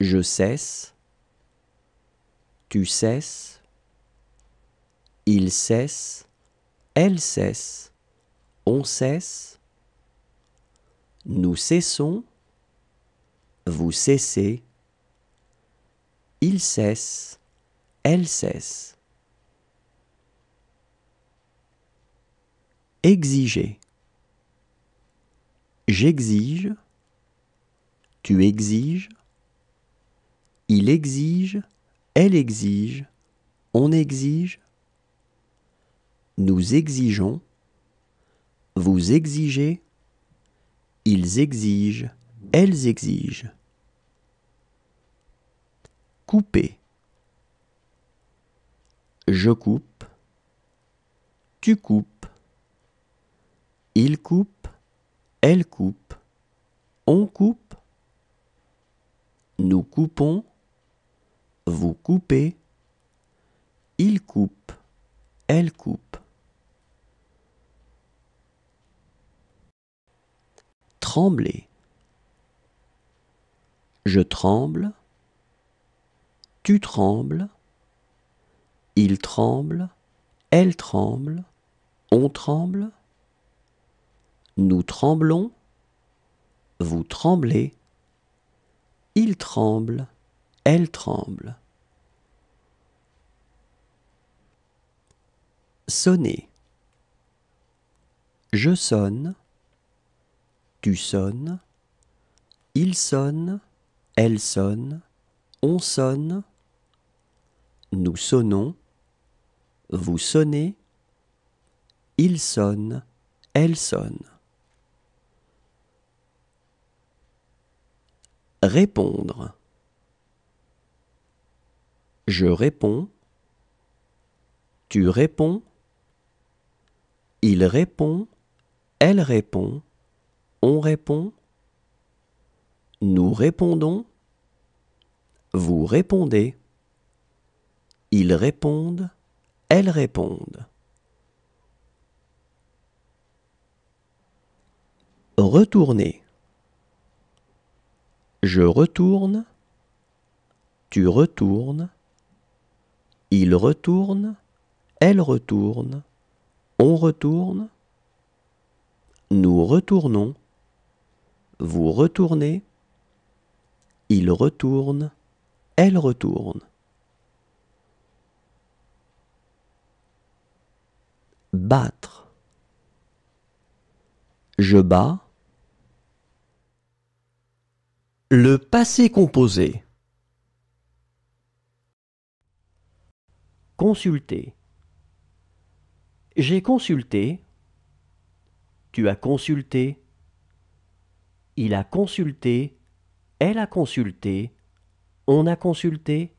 je cesse, tu cesses, il cesse, elle cesse, on cesse, nous cessons, vous cessez, il cesse, elle cesse. Exiger. J'exige, tu exiges, il exige, elle exige, on exige, nous exigeons, vous exigez, ils exigent, elles exigent. Couper. Je coupe, tu coupes, il coupe, elle coupe, on coupe, nous coupons, vous coupez. Il coupe. Elle coupe. « Trembler. Je tremble. Tu trembles. Il tremble. Elle tremble. On tremble. Nous tremblons. Vous tremblez. Il tremble elle tremble. Sonner. Je sonne, tu sonnes, il sonne, elle sonne, on sonne, nous sonnons, vous sonnez, il sonne, elle sonne. Répondre. Je réponds. Tu réponds. Il répond. Elle répond. On répond. Nous répondons. Vous répondez. Ils répondent. Elles répondent. Retourner. Je retourne. Tu retournes. Il retourne, elle retourne, on retourne, nous retournons, vous retournez, il retourne, elle retourne. Battre. Je bats. Le passé composé. Consulter. J'ai consulté. Tu as consulté. Il a consulté. Elle a consulté. On a consulté.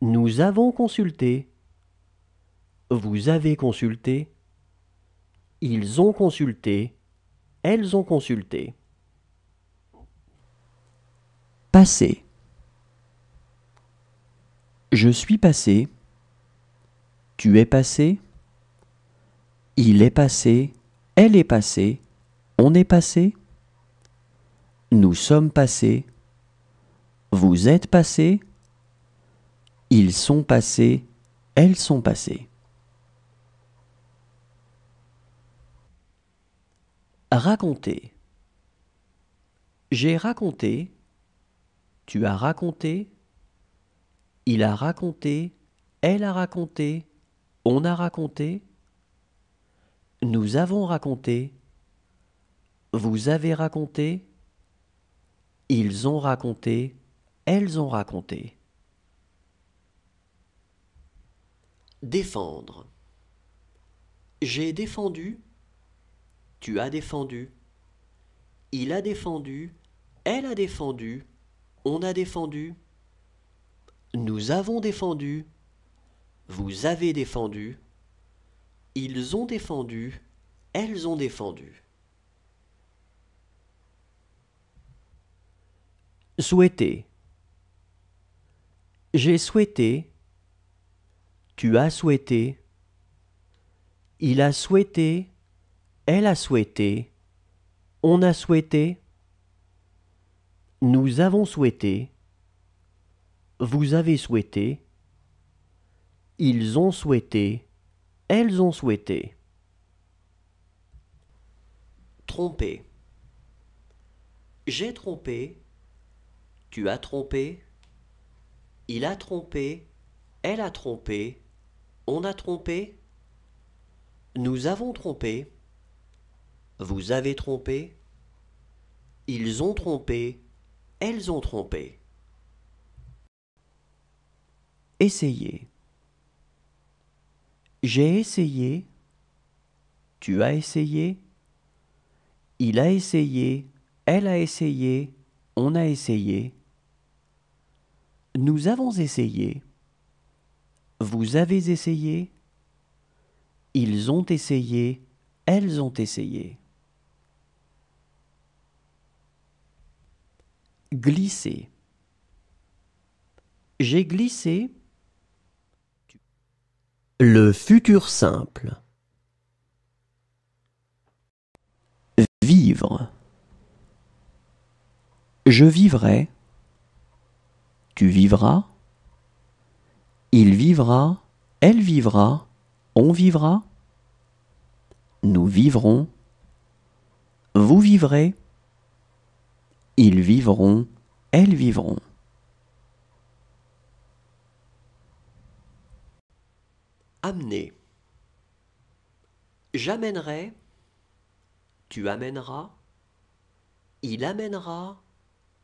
Nous avons consulté. Vous avez consulté. Ils ont consulté. Elles ont consulté. Passé. Je suis passé. Tu es passé. Il est passé. Elle est passée. On est passé. Nous sommes passés. Vous êtes passés. Ils sont passés. Elles sont passées. Raconter. J'ai raconté. Tu as raconté. Il a raconté, elle a raconté, on a raconté, nous avons raconté, vous avez raconté, ils ont raconté, elles ont raconté. Défendre. J'ai défendu, tu as défendu, il a défendu, elle a défendu, on a défendu. Nous avons défendu. Vous avez défendu. Ils ont défendu. Elles ont défendu. Souhaiter. J'ai souhaité. Tu as souhaité. Il a souhaité. Elle a souhaité. On a souhaité. Nous avons souhaité vous avez souhaité, ils ont souhaité, elles ont souhaité. Tromper. J'ai trompé, tu as trompé, il a trompé, elle a trompé, on a trompé, nous avons trompé, vous avez trompé, ils ont trompé, elles ont trompé. Essayer. J'ai essayé. Tu as essayé. Il a essayé. Elle a essayé. On a essayé. Nous avons essayé. Vous avez essayé. Ils ont essayé. Elles ont essayé. Glisser. J'ai glissé. Le futur simple. Vivre. Je vivrai. Tu vivras. Il vivra. Elle vivra. On vivra. Nous vivrons. Vous vivrez. Ils vivront. Elles vivront. Amener. J'amènerai, tu amèneras, il amènera,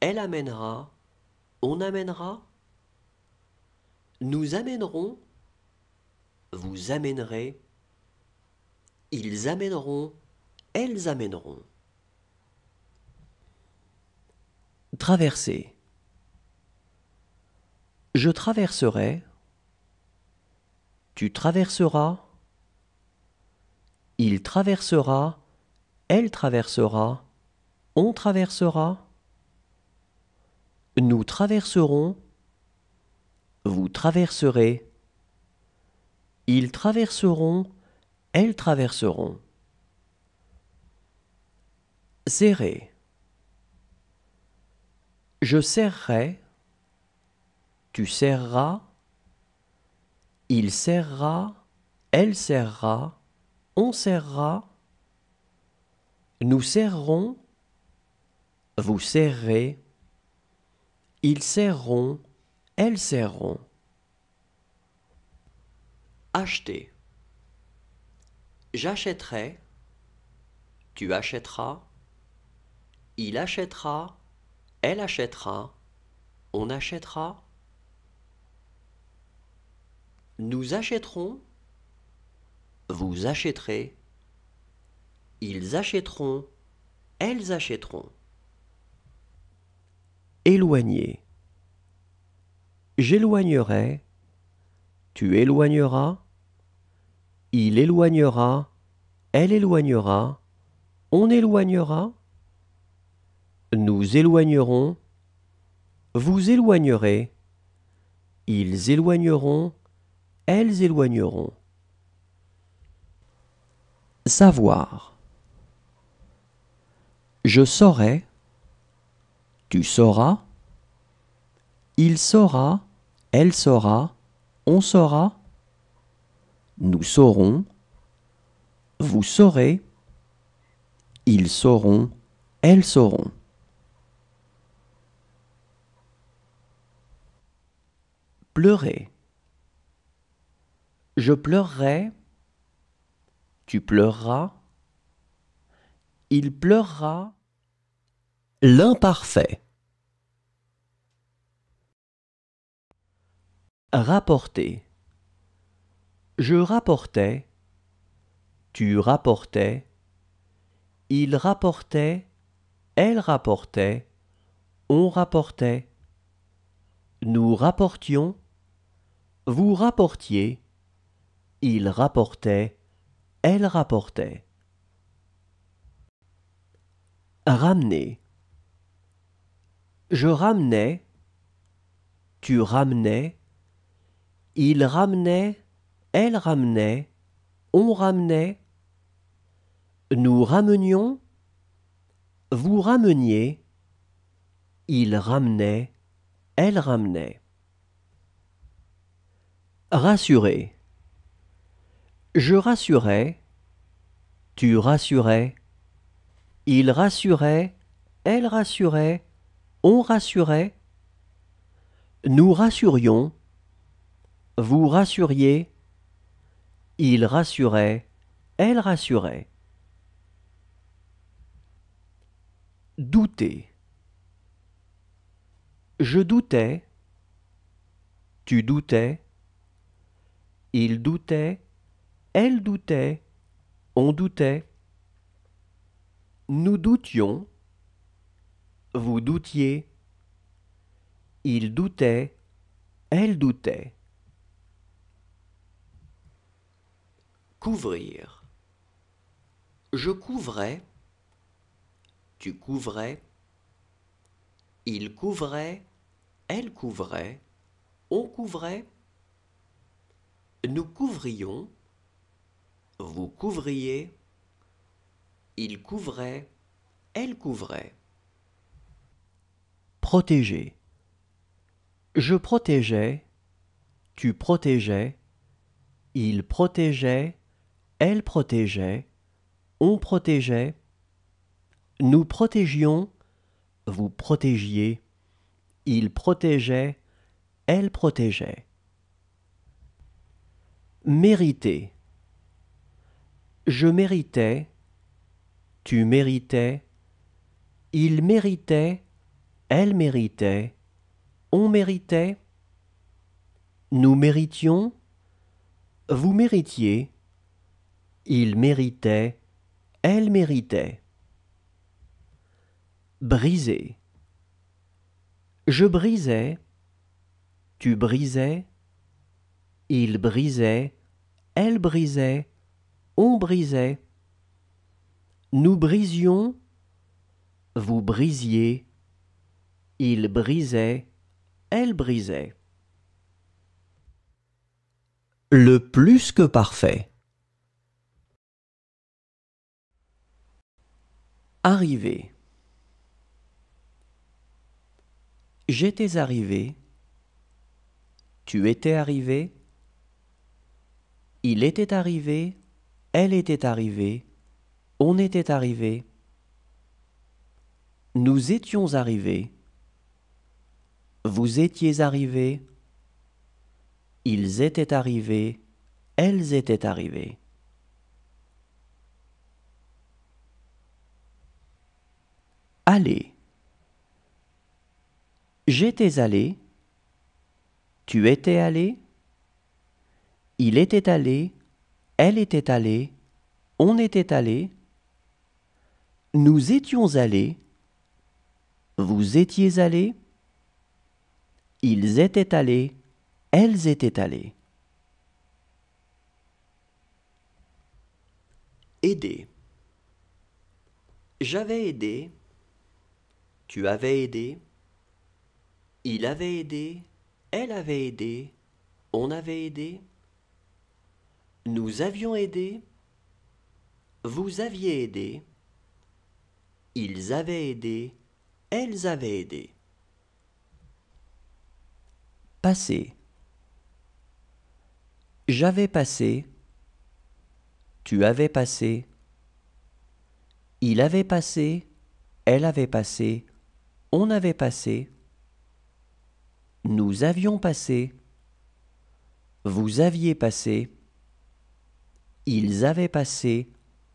elle amènera, on amènera. Nous amènerons, vous amènerez, ils amèneront, elles amèneront. Traverser. Je traverserai, tu traverseras. Il traversera. Elle traversera. On traversera. Nous traverserons. Vous traverserez. Ils traverseront. Elles traverseront. Serrer. Je serrerai. Tu serreras. Il serra, elle serra, on serra, nous serrons, vous serrez, ils serront, elles serront. Acheter. J'achèterai, tu achèteras, il achètera, elle achètera, on achètera. Nous achèterons. Vous achèterez. Ils achèteront. Elles achèteront. Éloigner. J'éloignerai. Tu éloigneras. Il éloignera. Elle éloignera. On éloignera. Nous éloignerons. Vous éloignerez. Ils éloigneront elles éloigneront. Savoir. Je saurai, tu sauras, il saura, elle saura, on saura, nous saurons, vous saurez, ils sauront, elles sauront. Pleurer. Je pleurerai, tu pleureras, il pleurera. L'imparfait. Rapporter. Je rapportais, tu rapportais, il rapportait, elle rapportait, on rapportait. Nous rapportions, vous rapportiez. Il rapportait, elle rapportait. Ramener. Je ramenais, tu ramenais, il ramenait, elle ramenait, on ramenait, nous ramenions, vous rameniez, il ramenait, elle ramenait. Rassurer. Je rassurais, tu rassurais, il rassurait, elle rassurait, on rassurait, nous rassurions, vous rassuriez, il rassurait, elle rassurait. Douter. Je doutais, tu doutais, il doutait, elle doutait, on doutait. Nous doutions, vous doutiez. Il doutait, elle doutait. Couvrir. Je couvrais, tu couvrais. Il couvrait, elle couvrait, on couvrait. Nous couvrions, vous couvriez. Il couvrait. Elle couvrait. Protéger. Je protégeais. Tu protégeais. Il protégeait. Elle protégeait. On protégeait. Nous protégions. Vous protégiez. Il protégeait. Elle protégeait. Mériter. Je méritais, tu méritais, il méritait, elle méritait, on méritait, nous méritions, vous méritiez, il méritait, elle méritait. Briser. Je brisais, tu brisais, il brisait, elle brisait, on brisait. Nous brisions, vous brisiez. Il brisait, elle brisait. Le plus que parfait. Arrivé. J'étais arrivé. Tu étais arrivé. Il était arrivé. Elle était arrivée, on était arrivé, nous étions arrivés, vous étiez arrivés, ils étaient arrivés, elles étaient arrivées. Allez. J'étais allé, tu étais allé, il était allé, elle était allée, on était allé, nous étions allés, vous étiez allés, ils étaient allés, elles étaient allées. Aider. J'avais aidé, tu avais aidé, il avait aidé, elle avait aidé, on avait aidé. Nous avions aidé. Vous aviez aidé. Ils avaient aidé. Elles avaient aidé. Passé. J'avais passé. Tu avais passé. Il avait passé. Elle avait passé. On avait passé. Nous avions passé. Vous aviez passé. Ils avaient passé,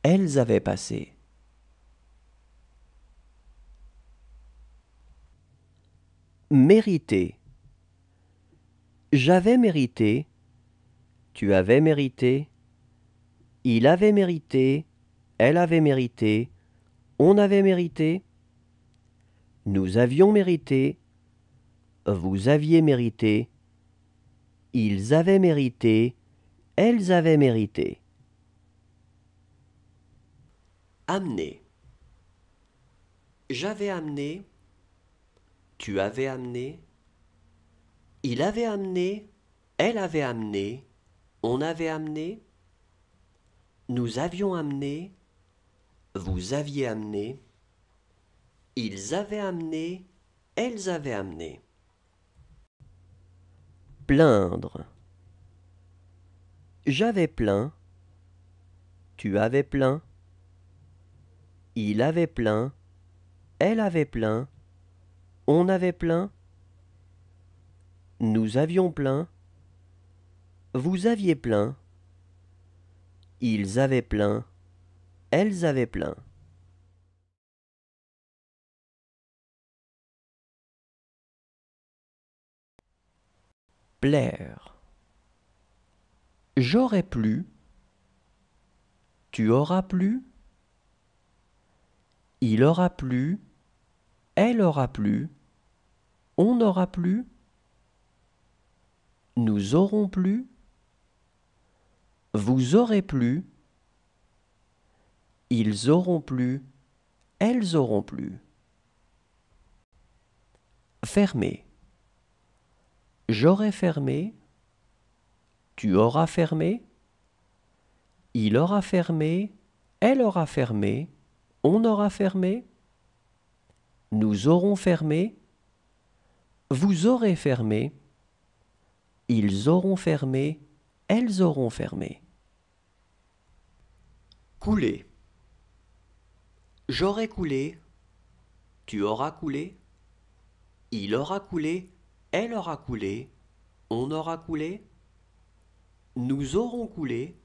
elles avaient passé. Mériter. J'avais mérité, tu avais mérité, il avait mérité, elle avait mérité, on avait mérité, nous avions mérité, vous aviez mérité, ils avaient mérité, elles avaient mérité. Amener. J'avais amené. Tu avais amené. Il avait amené. Elle avait amené. On avait amené. Nous avions amené. Vous aviez amené. Ils avaient amené. Elles avaient amené. Plaindre. J'avais plaint. Tu avais plaint. Il avait plein, elle avait plein, on avait plein, nous avions plein, vous aviez plein, ils avaient plein, elles avaient plein. Plaire. J'aurais plu, tu auras plu, il aura plu, elle aura plu, on aura plu, nous aurons plu, vous aurez plu, ils auront plu, elles auront plu. Fermé. J'aurai fermé, tu auras fermé, il aura fermé, elle aura fermé, on aura fermé, nous aurons fermé, vous aurez fermé, ils auront fermé, elles auront fermé. Couler. J'aurai coulé, tu auras coulé, il aura coulé, elle aura coulé, on aura coulé, nous aurons coulé,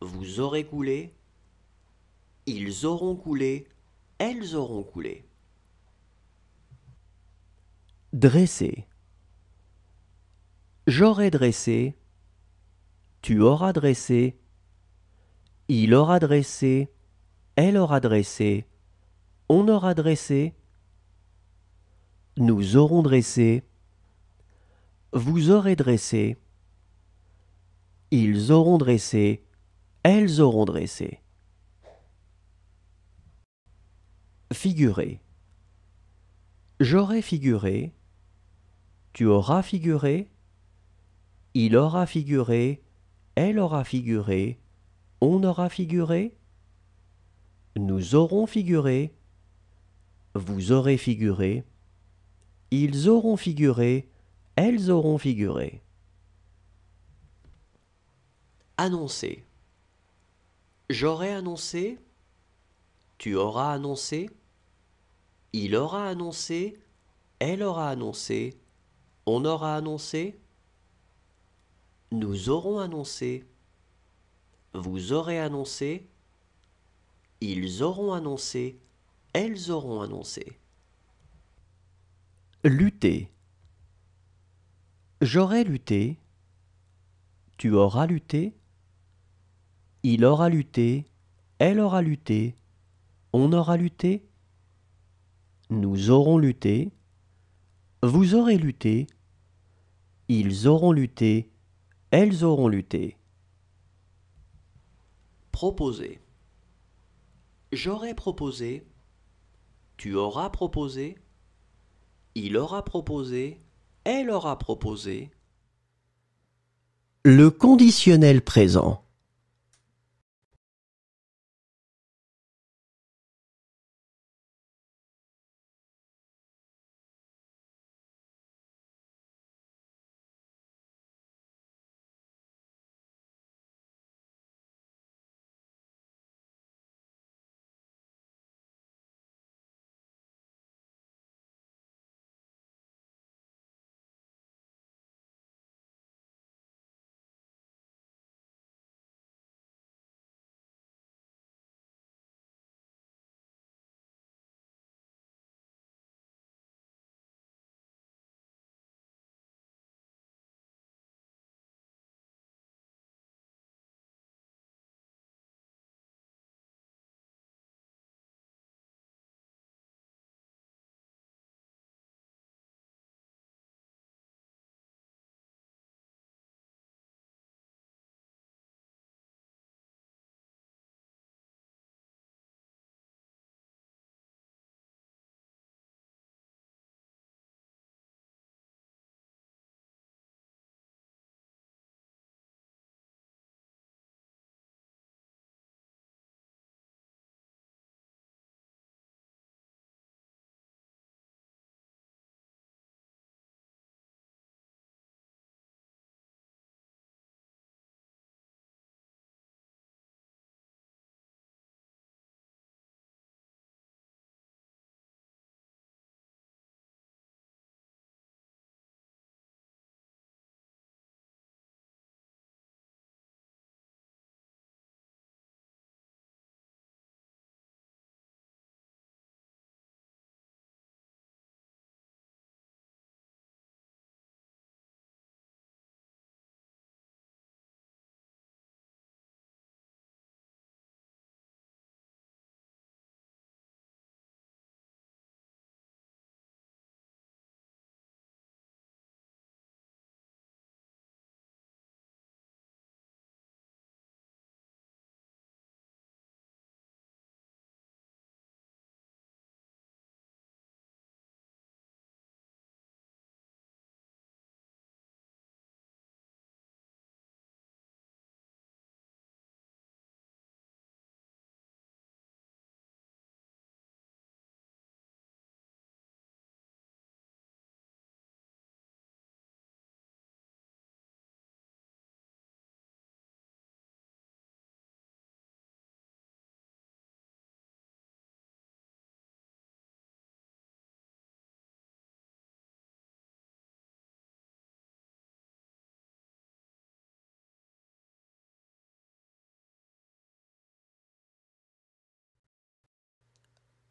vous aurez coulé, ils auront coulé, elles auront coulé. Dresser. J'aurai dressé, tu auras dressé, il aura dressé, elle aura dressé, on aura dressé, nous aurons dressé, vous aurez dressé, ils auront dressé, elles auront dressé. Figurer. J'aurais figuré, tu auras figuré, il aura figuré, elle aura figuré, on aura figuré, nous aurons figuré, vous aurez figuré, ils auront figuré, elles auront figuré. Annoncer. J'aurai annoncé, tu auras annoncé, il aura annoncé, elle aura annoncé, on aura annoncé, nous aurons annoncé, vous aurez annoncé, ils auront annoncé, elles auront annoncé. Lutter. J'aurai lutté, tu auras lutté, il aura lutté, elle aura lutté, on aura lutté. Nous aurons lutté. Vous aurez lutté. Ils auront lutté. Elles auront lutté. Proposer. J'aurai proposé. Tu auras proposé. Il aura proposé. Elle aura proposé. Le conditionnel présent.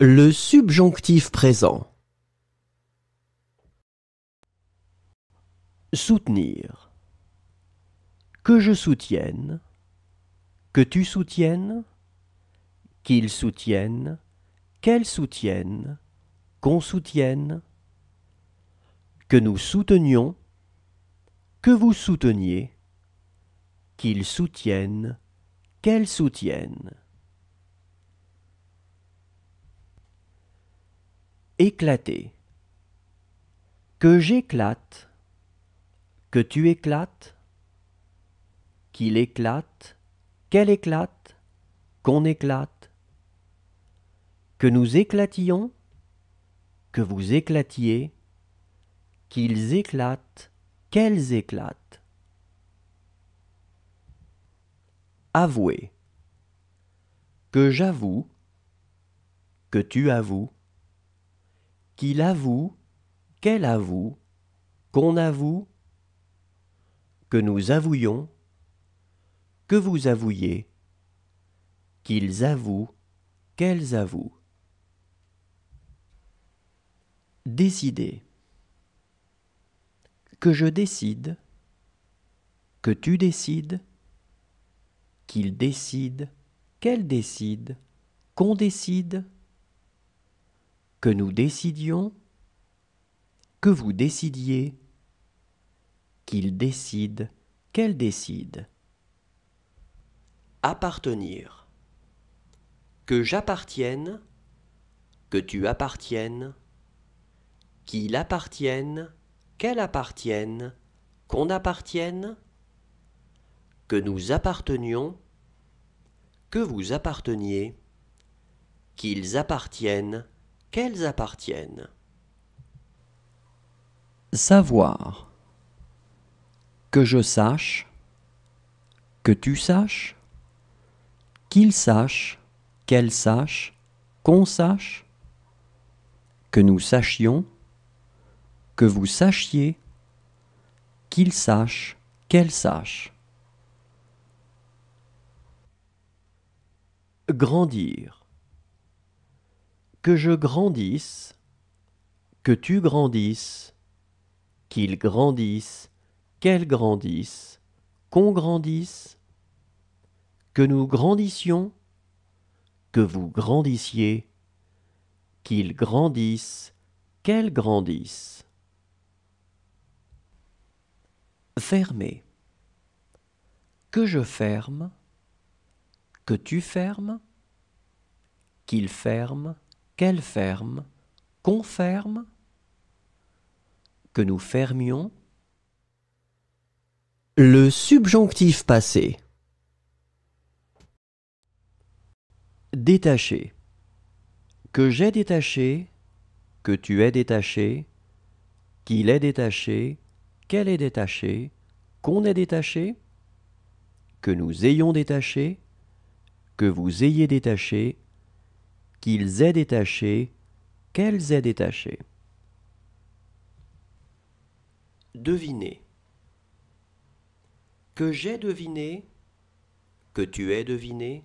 Le subjonctif présent. Soutenir. Que je soutienne, que tu soutiennes, qu'ils soutiennent, qu'elles soutiennent, qu'on soutienne, que nous soutenions, que vous souteniez, qu'ils soutiennent, qu'elles soutiennent. Éclater. Que j'éclate, que tu éclates, qu'il éclate, qu'elle éclate, qu'on éclate, que nous éclations, que vous éclatiez, qu'ils éclatent, qu'elles éclatent. Avouer. Que j'avoue, que tu avoues, qu'il avoue, qu'elle avoue, qu'on avoue, que nous avouions, que vous avouiez, qu'ils avouent, qu'elles avouent. Décider. Que je décide, que tu décides, qu'il décide, qu'elle décide, qu'on décide, que nous décidions, que vous décidiez, qu'il décide, qu'elle décide. Appartenir. Que j'appartienne, que tu appartiennes, qu'il appartienne, qu'elle appartienne, qu'on appartienne, que nous appartenions, que vous apparteniez, qu'ils appartiennent, qu'elles appartiennent. Savoir. Que je sache, que tu saches, qu'il sache, qu'elle sache, qu'on sache, que nous sachions, que vous sachiez, qu'il sache, qu'elle sache. Grandir que je grandisse, que tu grandisses, qu'ils grandissent, qu'elles grandissent, qu'on grandisse, que nous grandissions, que vous grandissiez, qu'ils grandissent, qu'elles grandissent. Fermer. Que je ferme, que tu fermes, qu'il ferme, qu'elle ferme, qu'on ferme, que nous fermions. Le subjonctif passé. Détaché. Que j'ai détaché, que tu es détaché, qu'il est détaché, qu'elle est détachée, qu'on est détaché, que nous ayons détaché, que vous ayez détaché, qu'ils aient détaché, qu'elles aient détaché. Devinez. Que j'ai deviné, que tu aies deviné,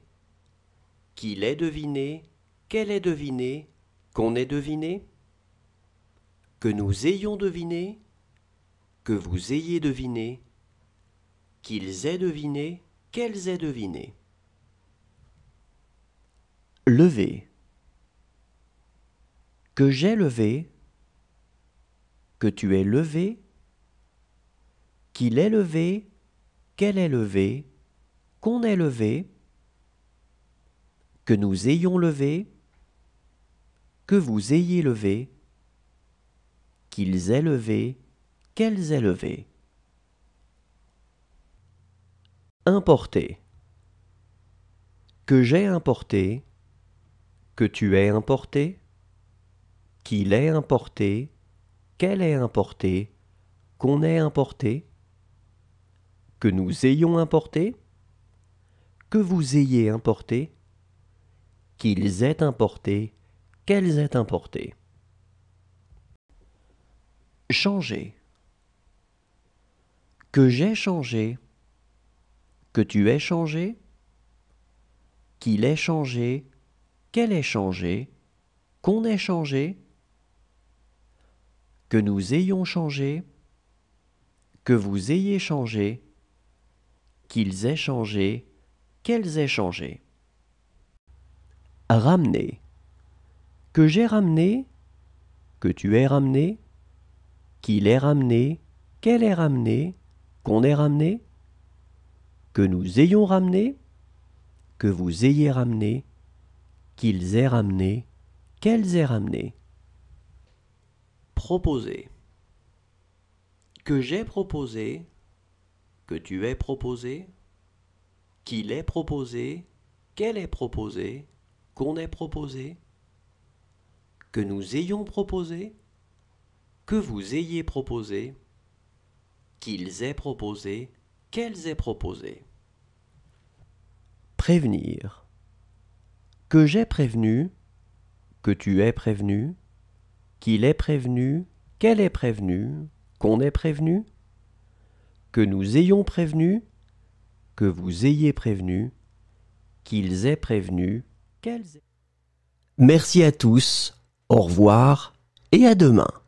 qu'il ait deviné, qu'elle ait deviné, qu'on ait deviné, que nous ayons deviné, que vous ayez deviné, qu'ils aient deviné, qu'elles aient deviné. Levez que j'ai levé, que tu es levé, qu'il est levé, qu'elle est levée, qu'on est levé, que nous ayons levé, que vous ayez levé, qu'ils aient levé, qu'elles aient levé. Importer. Que j'ai importé, que tu aies importé, qu'il ait importé, qu'elle ait importé, qu'on ait importé, que nous ayons importé, que vous ayez importé, qu'ils aient importé, qu'elles aient importé. Changer. Que j'ai changé, que tu aies changé, qu'il ait changé, qu'elle ait changé, qu'on ait changé, que nous ayons changé, que vous ayez changé, qu'ils aient changé, qu'elles aient changé. Ramener. Que j'ai ramené, que tu aies ramené, qu'il ait ramené, qu'elle ait ramené, qu'on ait ramené, que nous ayons ramené, que vous ayez ramené, qu'ils aient ramené, qu'elles aient ramené. Proposer. Que j'ai proposé, que tu aies proposé, qu'il est proposé, qu'elle est proposée, qu'on ait proposé, que nous ayons proposé, que vous ayez proposé, qu'ils aient proposé, qu'elles aient proposé. Prévenir. Que j'ai prévenu, que tu aies prévenu, qu'il est prévenu, qu'elle est prévenue, qu'on est prévenu, que nous ayons prévenu, que vous ayez prévenu, qu'ils aient prévenu, qu'elles aient. Merci à tous, au revoir et à demain.